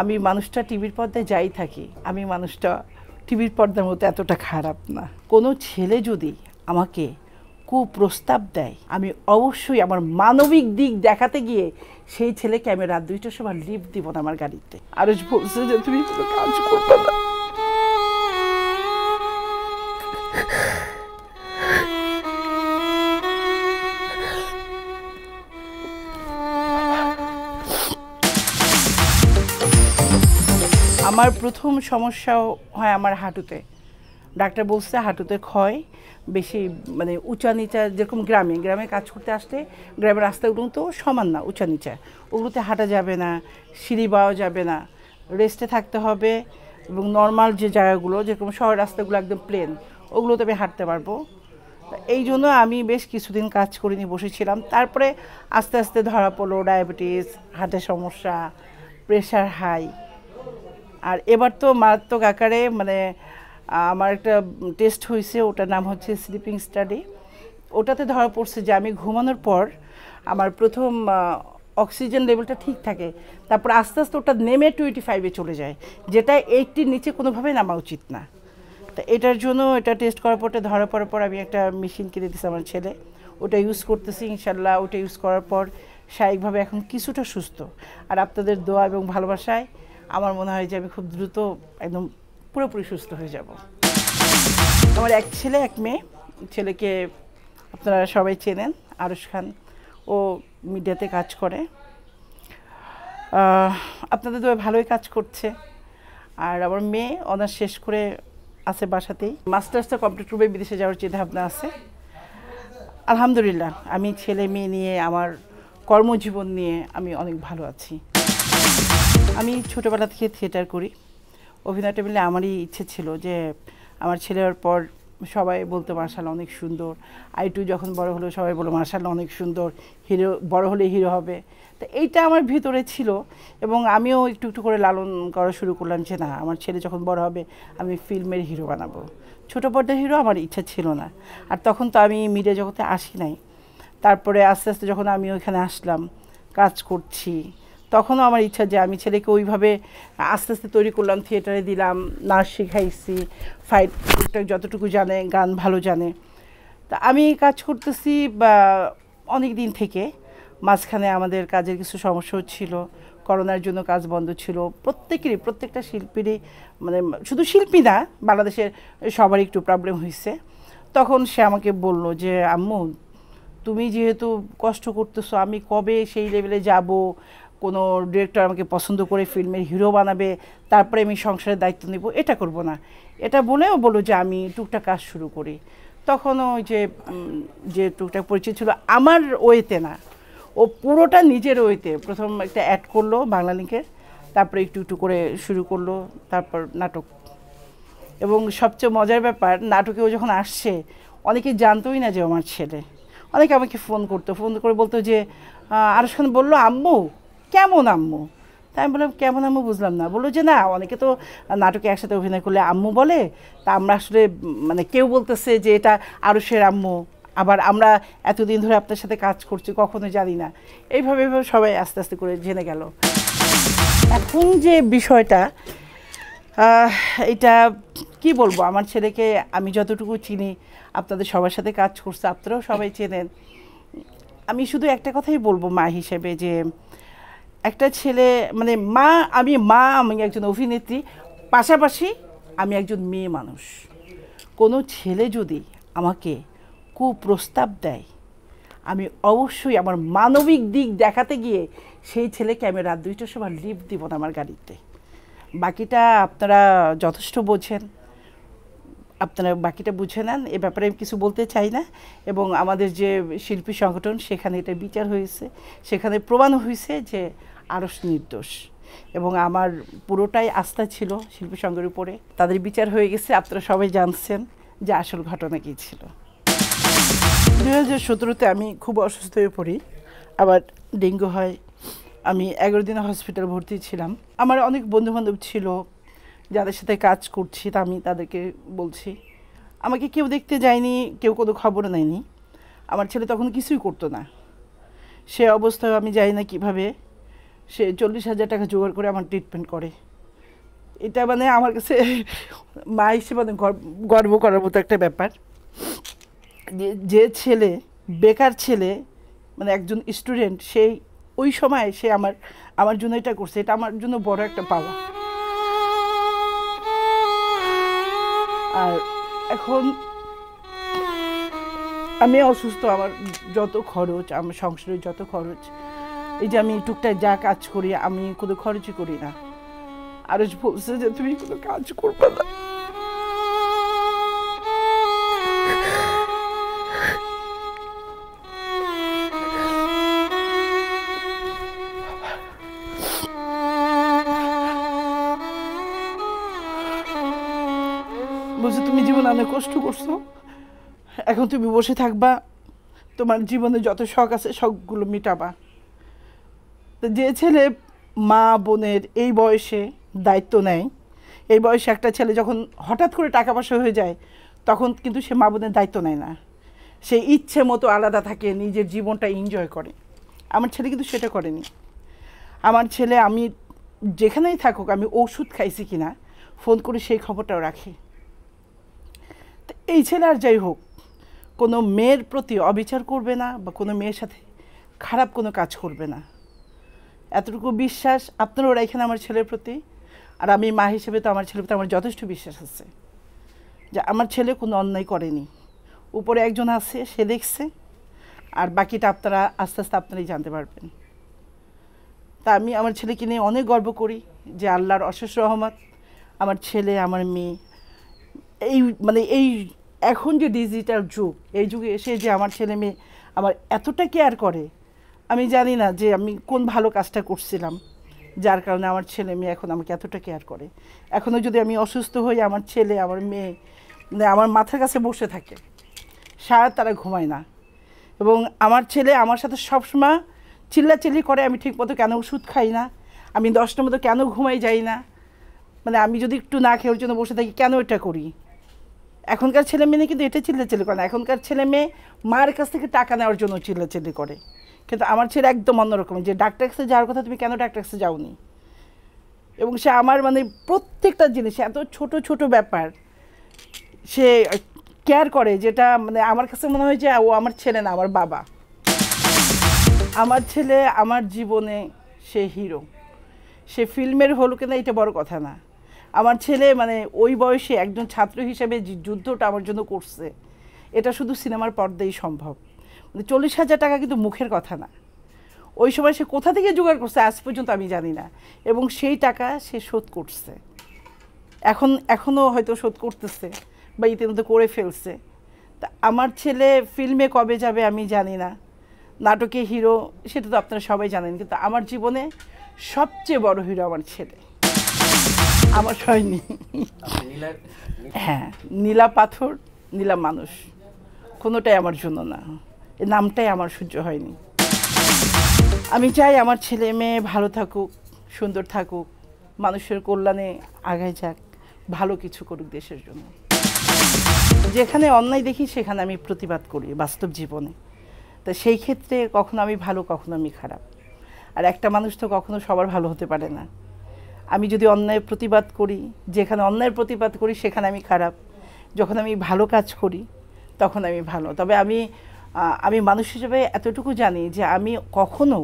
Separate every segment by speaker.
Speaker 1: আমি মানুষটা টিভির পর্দায় যাই থাকি আমি মানুষটা টিভির পর্দার মতো এতটা খারাপ না কোনো ছেলে যদি আমাকে কুপ্রস্তাব দেয় আমি অবশ্যই আমার মানবিক দিক দেখাতে গিয়ে সেই ছেলেকে আমি রাত দুইটার সময় লিফট দিব না আমার গাড়িতে আরজ বলছে যে তুমি কাজ করবে না আমার প্রথম সমস্যা হয় আমার হাঁটুতে ডাক্তার বলছে হাঁটুতে ক্ষয় বেশি মানে উঁচা নিচা যেরকম গ্রামে গ্রামে কাজ করতে আসলে গ্রামের রাস্তাগুলো তো সমান না উঁচা নিচা ওগুলোতে হাঁটা যাবে না সিঁড়ি পাওয়া যাবে না রেস্টে থাকতে হবে এবং নর্মাল যে জায়গাগুলো যেরকম শহর রাস্তাগুলো একদম প্লেন ওগুলোতে আমি হাঁটতে পারবো এই জন্য আমি বেশ কিছুদিন কাজ করিনি বসেছিলাম তারপরে আস্তে আস্তে ধরা পড়লো ডায়াবেটিস হার্টের সমস্যা প্রেশার হাই আর এবার তো মারাত্মক আকারে মানে আমার একটা টেস্ট হয়েছে ওটার নাম হচ্ছে স্লিপিং স্টাডি ওটাতে ধরা পড়ছে যে আমি ঘুমানোর পর আমার প্রথম অক্সিজেন লেভেলটা ঠিক থাকে তারপর আস্তে আস্তে ওটা নেমে টোয়েন্টি ফাইভে চলে যায় যেটা এইটটির নিচে কোনোভাবেই নামা উচিত না তা এটার জন্য এটা টেস্ট করার পর ধরা পড়ার পর আমি একটা মেশিন কিনে দিয়েছি আমার ছেলে ওটা ইউজ করতেছি ইনশাল্লাহ ওটা ইউজ করার পর শারীরিকভাবে এখন কিছুটা সুস্থ আর আপনাদের দোয়া এবং ভালোবাসায় আমার মনে হয় যে আমি খুব দ্রুত একদম পুরোপুরি সুস্থ হয়ে যাব আমার এক ছেলে এক মেয়ে ছেলেকে আপনারা সবাই চেনেন আরুশ খান ও মিডিয়াতে কাজ করে আপনাদের দুয়ে ভালোই কাজ করছে আর আমার মেয়ে অনার্স শেষ করে আছে বাসাতেই মাস্টার্সটা কমপ্লিট করবে বিদেশে যাওয়ার চিন্তাভাবনা আছে আলহামদুলিল্লাহ আমি ছেলে মেয়ে নিয়ে আমার কর্মজীবন নিয়ে আমি অনেক ভালো আছি আমি ছোটোবেলা থেকে থিয়েটার করি অভিনয় টেবিলে আমারই ইচ্ছে ছিল যে আমার ছেলের পর সবাই বলতো মার্শাল অনেক সুন্দর আই টু যখন বড় হলো সবাই বলো মার্শাল অনেক সুন্দর হিরো বড় হলে হিরো হবে তো এইটা আমার ভিতরে ছিল এবং আমিও একটু একটু করে লালন করা শুরু করলাম যে না আমার ছেলে যখন বড় হবে আমি ফিল্মের হিরো বানাবো ছোটো পর্দার হিরো আমার ইচ্ছা ছিল না আর তখন তো আমি মিডিয়া জগতে আসি নাই তারপরে আস্তে আস্তে যখন আমি ওইখানে আসলাম কাজ করছি তখনও আমার ইচ্ছা যে আমি ছেলেকে ওইভাবে আস্তে আস্তে তৈরি করলাম থিয়েটারে দিলাম নাচ শেখাইছি ফাইট যতটুকু জানে গান ভালো জানে তা আমি কাজ করতেছি অনেক দিন থেকে মাঝখানে আমাদের কাজের কিছু সমস্যাও ছিল করোনার জন্য কাজ বন্ধ ছিল প্রত্যেকেরই প্রত্যেকটা শিল্পীরই মানে শুধু শিল্পী না বাংলাদেশের সবারই একটু প্রবলেম হয়েছে তখন সে আমাকে বলল যে আম্মু তুমি যেহেতু কষ্ট করতেছো আমি কবে সেই লেভেলে যাব কোনো ডিরেক্টর আমাকে পছন্দ করে ফিল্মের হিরো বানাবে তারপরে আমি সংসারের দায়িত্ব নেব এটা করব না এটা বলেও বলো যে আমি টুকটাক কাজ শুরু করি তখন ওই যে যে টুকটাক পরিচয় ছিল আমার ওয়েতে না ও পুরোটা নিজের ওয়েতে প্রথম একটা অ্যাড করলো বাংলা লিঙ্কের তারপরে একটু একটু করে শুরু করলো তারপর নাটক এবং সবচেয়ে মজার ব্যাপার নাটকেও যখন আসছে অনেকে জানতোই না যে আমার ছেলে অনেকে আমাকে ফোন করতো ফোন করে বলতো যে আরো বলল বললো আম্মু কেমন আম্মু তাই আমি বললাম কেমন আম্মু বুঝলাম না বললো যে না অনেকে তো নাটকে একসাথে অভিনয় করলে আম্মু বলে তা আমরা আসলে মানে কেউ বলতেছে যে এটা সের আম্মু আবার আমরা এতদিন ধরে আপনার সাথে কাজ করছি কখনো জানি না এইভাবে এইভাবে সবাই আস্তে আস্তে করে জেনে গেল এখন যে বিষয়টা এটা কি বলবো আমার ছেলেকে আমি যতটুকু চিনি আপনাদের সবার সাথে কাজ করছে আপনারাও সবাই চেনেন আমি শুধু একটা কথাই বলবো মা হিসেবে যে একটা ছেলে মানে মা আমি মা আমি একজন অভিনেত্রী পাশাপাশি আমি একজন মেয়ে মানুষ কোনো ছেলে যদি আমাকে কুপ্রস্তাব দেয় আমি অবশ্যই আমার মানবিক দিক দেখাতে গিয়ে সেই ছেলেকে আমি রাত দুইটার সময় লিভ দিব না আমার গাড়িতে বাকিটা আপনারা যথেষ্ট বোঝেন আপনারা বাকিটা বুঝে নেন এ ব্যাপারে আমি কিছু বলতে চাই না এবং আমাদের যে শিল্পী সংগঠন সেখানে এটা বিচার হয়েছে সেখানে প্রমাণ হয়েছে যে আরস নির্দোষ এবং আমার পুরোটাই আস্থা ছিল শিল্পী সংঘের উপরে তাদের বিচার হয়ে গেছে আপনারা সবাই জানছেন যে আসল ঘটনা কী ছিল দু হাজার সতেরোতে আমি খুব অসুস্থ হয়ে পড়ি আবার ডেঙ্গু হয় আমি এগারো দিন হসপিটাল ভর্তি ছিলাম আমার অনেক বন্ধুবান্ধব ছিল যাদের সাথে কাজ করছি তা আমি তাদেরকে বলছি আমাকে কেউ দেখতে যায়নি কেউ কোনো খবর নেয়নি আমার ছেলে তখন কিছুই করতো না সে অবস্থায় আমি যাই না কিভাবে সে চল্লিশ হাজার টাকা জোগাড় করে আমার ট্রিটমেন্ট করে এটা মানে আমার কাছে মা হিসেবে মানে গর্ব করার মতো একটা ব্যাপার যে ছেলে বেকার ছেলে মানে একজন স্টুডেন্ট সেই ওই সময় সে আমার আমার জন্য এটা করছে এটা আমার জন্য বড় একটা পাওয়া আর এখন আমি অসুস্থ আমার যত খরচ আমার সংসারের যত খরচ এই যে আমি টুকটাক যা কাজ করি আমি কোনো খরচই করি না আর বলছে যে তুমি কোনো কাজ করবে না বলছে তুমি জীবনে অনেক কষ্ট করছো এখন তুমি বসে থাকবা তোমার জীবনে যত শখ আছে শখগুলো মিটাবা যে ছেলে মা বোনের এই বয়সে দায়িত্ব নেয় এই বয়সে একটা ছেলে যখন হঠাৎ করে টাকা পয়সা হয়ে যায় তখন কিন্তু সে মা বোনের দায়িত্ব নেয় না সে ইচ্ছে মতো আলাদা থাকে নিজের জীবনটা এনজয় করে আমার ছেলে কিন্তু সেটা করেনি আমার ছেলে আমি যেখানেই থাকুক আমি ওষুধ খাইছি কিনা ফোন করে সেই খবরটাও রাখে তো এই ছেলে আর যাই হোক কোনো মেয়ের প্রতি অবিচার করবে না বা কোনো মেয়ের সাথে খারাপ কোনো কাজ করবে না এতটুকু বিশ্বাস আপনার ওরা এখানে আমার ছেলের প্রতি আর আমি মা হিসেবে তো আমার ছেলের প্রতি আমার যথেষ্ট বিশ্বাস আছে যে আমার ছেলে কোনো অন্যায় করেনি উপরে একজন আছে সে দেখছে আর বাকিটা আপনারা আস্তে আস্তে আপনারাই জানতে পারবেন তা আমি আমার ছেলেকে নিয়ে অনেক গর্ব করি যে আল্লাহর অশেষ রহমত আমার ছেলে আমার মেয়ে এই মানে এই এখন যে ডিজিটাল যুগ এই যুগে এসে যে আমার ছেলে মেয়ে আমার এতটা কেয়ার করে আমি জানি না যে আমি কোন ভালো কাজটা করছিলাম যার কারণে আমার ছেলে মেয়ে এখন আমাকে এতটা কেয়ার করে এখনও যদি আমি অসুস্থ হই আমার ছেলে আমার মেয়ে মানে আমার মাথার কাছে বসে থাকে সারা তারা ঘুমায় না এবং আমার ছেলে আমার সাথে সবসময় চিল্লাচিল্লি করে আমি ঠিকমতো কেন ওষুধ খাই না আমি দশটার মতো কেন ঘুমাই যাই না মানে আমি যদি একটু না খেয়ে ওর জন্য বসে থাকি কেন এটা করি এখনকার ছেলে মেয়ে কিন্তু এটা চিল্লাচিল্লি করে না এখনকার ছেলে মেয়ে মায়ের কাছ থেকে টাকা নেওয়ার জন্য চিল্লাচিল্লি করে কিন্তু আমার ছেলে একদম অন্যরকম যে ডাক্তার এক্সে যাওয়ার কথা তুমি কেন ডাক্তার এক্সে যাওনি এবং সে আমার মানে প্রত্যেকটা জিনিস এত ছোট ছোট ব্যাপার সে কেয়ার করে যেটা মানে আমার কাছে মনে হয় যে ও আমার ছেলে না আমার বাবা আমার ছেলে আমার জীবনে সে হিরো সে ফিল্মের হলো কিনা এটা বড় কথা না আমার ছেলে মানে ওই বয়সে একজন ছাত্র হিসেবে যুদ্ধটা আমার জন্য করছে এটা শুধু সিনেমার পর্দাই সম্ভব চল্লিশ হাজার টাকা কিন্তু মুখের কথা না ওই সময় সে কোথা থেকে জোগাড় করছে আজ পর্যন্ত আমি জানি না এবং সেই টাকা সে শোধ করছে এখন এখনও হয়তো শোধ করতেছে বা ইতিমধ্যে করে ফেলছে তা আমার ছেলে ফিল্মে কবে যাবে আমি জানি না নাটকে হিরো সেটা তো আপনারা সবাই জানেন কিন্তু আমার জীবনে সবচেয়ে বড় হিরো আমার ছেলে আমার হয়নি হ্যাঁ নীলা পাথর নীলা মানুষ কোনোটাই আমার জন্য না নামটাই আমার সহ্য হয়নি আমি চাই আমার ছেলে মেয়ে ভালো থাকুক সুন্দর থাকুক মানুষের কল্যাণে আগায় যাক ভালো কিছু করুক দেশের জন্য যেখানে অন্যায় দেখি সেখানে আমি প্রতিবাদ করি বাস্তব জীবনে তা সেই ক্ষেত্রে কখনো আমি ভালো কখনো আমি খারাপ আর একটা মানুষ তো কখনো সবার ভালো হতে পারে না আমি যদি অন্যায়ের প্রতিবাদ করি যেখানে অন্যায়ের প্রতিবাদ করি সেখানে আমি খারাপ যখন আমি ভালো কাজ করি তখন আমি ভালো তবে আমি আমি মানুষ হিসেবে এতটুকু জানি যে আমি কখনো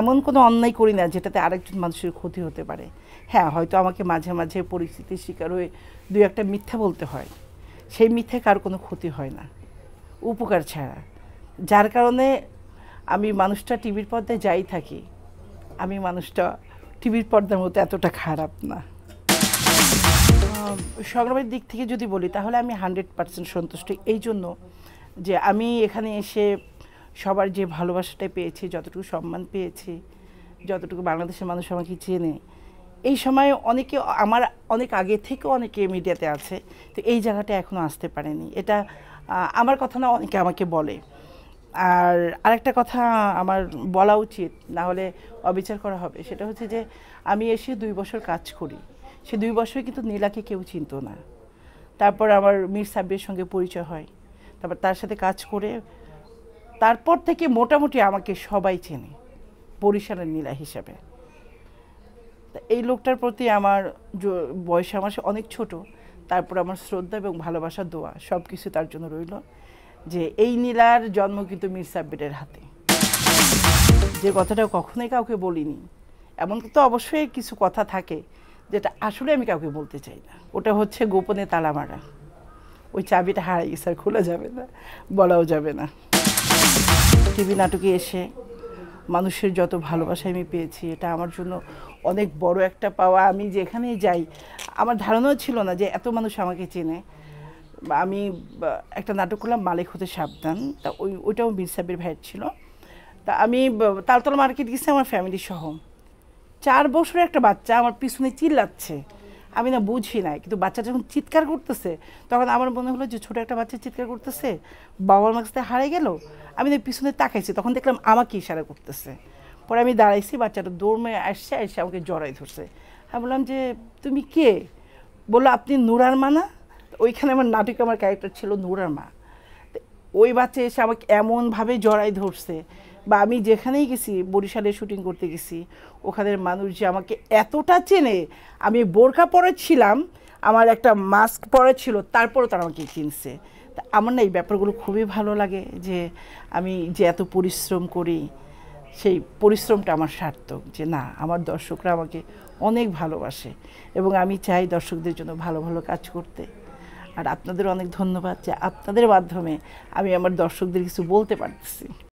Speaker 1: এমন কোনো অন্যায় করি না যেটাতে আরেকজন মানুষের ক্ষতি হতে পারে হ্যাঁ হয়তো আমাকে মাঝে মাঝে পরিস্থিতির শিকার হয়ে দু একটা মিথ্যা বলতে হয় সেই মিথ্যে কার কোনো ক্ষতি হয় না উপকার ছাড়া যার কারণে আমি মানুষটা টিভির পর্দায় যাই থাকি আমি মানুষটা টিভির পর্দার মতো এতটা খারাপ না সংগ্রামের দিক থেকে যদি বলি তাহলে আমি হান্ড্রেড পার্সেন্ট সন্তুষ্ট এই জন্য যে আমি এখানে এসে সবার যে ভালোবাসাটা পেয়েছি যতটুকু সম্মান পেয়েছি যতটুকু বাংলাদেশের মানুষ আমাকে চেনে এই সময় অনেকে আমার অনেক আগে থেকেও অনেকে মিডিয়াতে আছে তো এই জায়গাটা এখনও আসতে পারেনি এটা আমার কথা না অনেকে আমাকে বলে আর আরেকটা কথা আমার বলা উচিত না হলে অবিচার করা হবে সেটা হচ্ছে যে আমি এসে দুই বছর কাজ করি সে দুই বছরে কিন্তু নীলাকে কেউ চিনত না তারপর আমার মীর সাব্বির সঙ্গে পরিচয় হয় তারপর তার সাথে কাজ করে তারপর থেকে মোটামুটি আমাকে সবাই চেনে বরিশালের নীলা হিসাবে এই লোকটার প্রতি আমার বয়স আমার অনেক ছোট তারপর আমার শ্রদ্ধা এবং ভালোবাসা দোয়া সব কিছু তার জন্য রইল যে এই নীলার জন্ম কিন্তু মীর সাব্বিরের হাতে যে কথাটা কখনোই কাউকে বলিনি এমন তো অবশ্যই কিছু কথা থাকে যেটা আসলে আমি কাউকে বলতে চাই না ওটা হচ্ছে গোপনে তালা মারা ওই চাবিটা হারিয়ে গেছে আর খোলা যাবে না বলাও যাবে না টিভি নাটকে এসে মানুষের যত ভালোবাসা আমি পেয়েছি এটা আমার জন্য অনেক বড় একটা পাওয়া আমি যেখানে যাই আমার ধারণাও ছিল না যে এত মানুষ আমাকে চেনে আমি একটা নাটক করলাম মালিক হতে সাবধান তা ওই ওইটাও মির্সাবির ভাইয়ের ছিল তা আমি তালতলা মার্কেট গেছি আমার ফ্যামিলি সহ চার বছরের একটা বাচ্চা আমার পিছনে চিল্লাচ্ছে আমি না বুঝি নাই কিন্তু বাচ্চা যখন চিৎকার করতেছে তখন আমার মনে হলো যে ছোটো একটা বাচ্চা চিৎকার করতেছে বাবার মার কাছে হারে গেল আমি না পিছনে তাকাইছি তখন দেখলাম আমাকে ইশারা করতেছে পরে আমি দাঁড়াইছি বাচ্চাটা দৌড়মে আসছে এসে আমাকে জড়াই ধরছে আমি বললাম যে তুমি কে বললো আপনি নুরার মা না ওইখানে আমার নাটকে আমার ক্যারেক্টার ছিল নুরার মা ওই বাচ্চা এসে আমাকে এমনভাবে জড়াই ধরছে বা আমি যেখানেই গেছি বরিশালে শুটিং করতে গেছি ওখানের মানুষ যে আমাকে এতটা চেনে আমি বোরখা পরেছিলাম আমার একটা মাস্ক পরেছিল ছিল তারপরও তারা আমাকে চিনছে তা আমার না এই ব্যাপারগুলো খুবই ভালো লাগে যে আমি যে এত পরিশ্রম করি সেই পরিশ্রমটা আমার সার্থক যে না আমার দর্শকরা আমাকে অনেক ভালোবাসে এবং আমি চাই দর্শকদের জন্য ভালো ভালো কাজ করতে আর আপনাদের অনেক ধন্যবাদ যে আপনাদের মাধ্যমে আমি আমার দর্শকদের কিছু বলতে পারতেছি